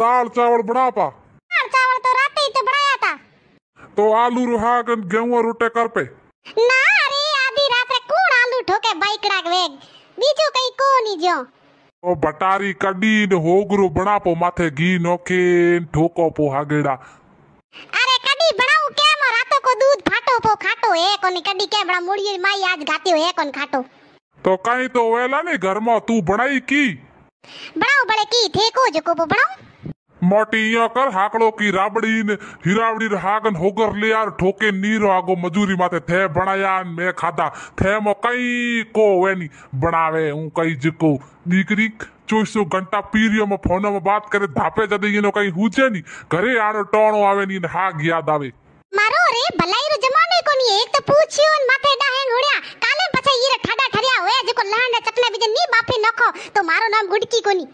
दाल चावल बना पा दाल चावल तो रात ही तो बनाया था तो आलू रोहा गेहूं और रोटे कर पे ना रे आधी रात रे कौन आलू ठोके बाइकड़ा के वेग बीजो कई कोनी जो ओ बटारी कडी ने होगरो बना पो माथे घी नोके ठोको पो हागेड़ा अरे कडी बनाऊ के केम रातो को दूध फाटो पो खाटो ए कोनी कडी के बड़ा मुड़ी माई आज गाती है कोन खाटो तो कहीं तो वेला नहीं घर में तू बनाई की बनाओ बड़े की थे को जो को बनाओ माटिया कर हाकड़ो की राबड़ी ने हिरावड़ी हागन होगर यार ठोके नीर आगो मजूरी माते थे बनाया मैं खादा थे मो कई को वेनी बनावे हूं कई जिको दीकरी चोईसो घंटा पीरियो में फोन में बात करे धापे जदे ये नो कई हुजे नी घरे आड़ो टोणो आवे नी हाग याद आवे मारो रे भलाई रे जमाने को नी एक तो पूछियो न माथे डाहेन होड़या काले पछे ये ठाडा ठरिया होया जिको लांडा चकना बिजे नी बापे नखो तो मारो नाम गुडकी कोनी